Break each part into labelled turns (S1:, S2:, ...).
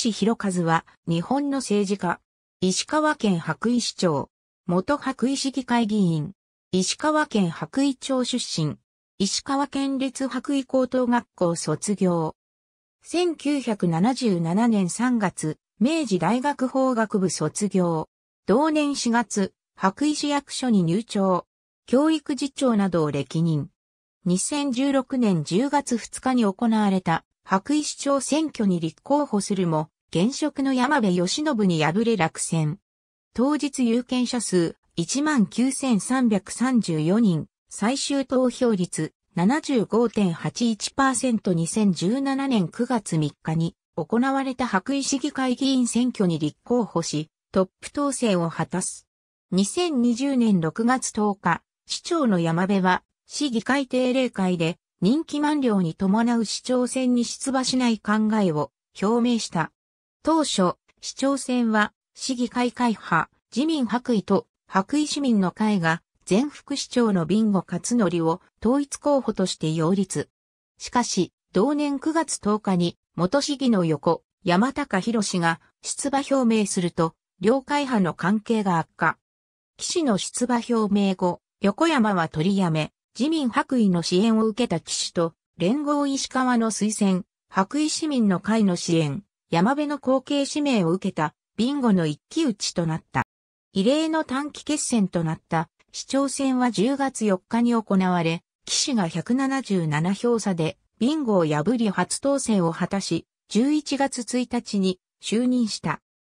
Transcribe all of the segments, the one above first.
S1: 岸博和は、日本の政治家。石川県白衣市長。元白衣市議会議員。石川県白衣町出身。石川県立白衣高等学校卒業。1977年3月、明治大学法学部卒業。同年4月、白衣市役所に入庁。教育次長などを歴任。2016年10月2日に行われた白衣市長選挙に立候補するも、現職の山部義信に敗れ落選。当日有権者数19,334人、最終投票率 75.81%2017 年9月3日に行われた白衣市議会議員選挙に立候補し、トップ当選を果たす。2020年6月10日、市長の山部は市議会定例会で任期満了に伴う市長選に出馬しない考えを表明した。当初、市長選は市議会会派、自民白衣と白衣市民の会が前副市長のビンゴ勝則を統一候補として擁立。しかし、同年9月10日に元市議の横、山高博氏が出馬表明すると、両会派の関係が悪化。騎士の出馬表明後、横山は取りやめ、自民白衣の支援を受けた岸と、連合石川の推薦、白衣市民の会の支援、山辺の後継指名を受けた、ビンゴの一騎打ちとなった。異例の短期決戦となった市長選は10月4日に行われ、岸が177票差でビンゴを破り初当選を果たし、11月1日に就任した。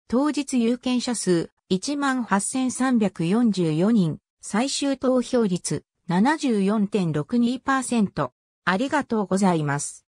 S1: 当日有権者数18,344人、最終投票率74.62%。ありがとうございます。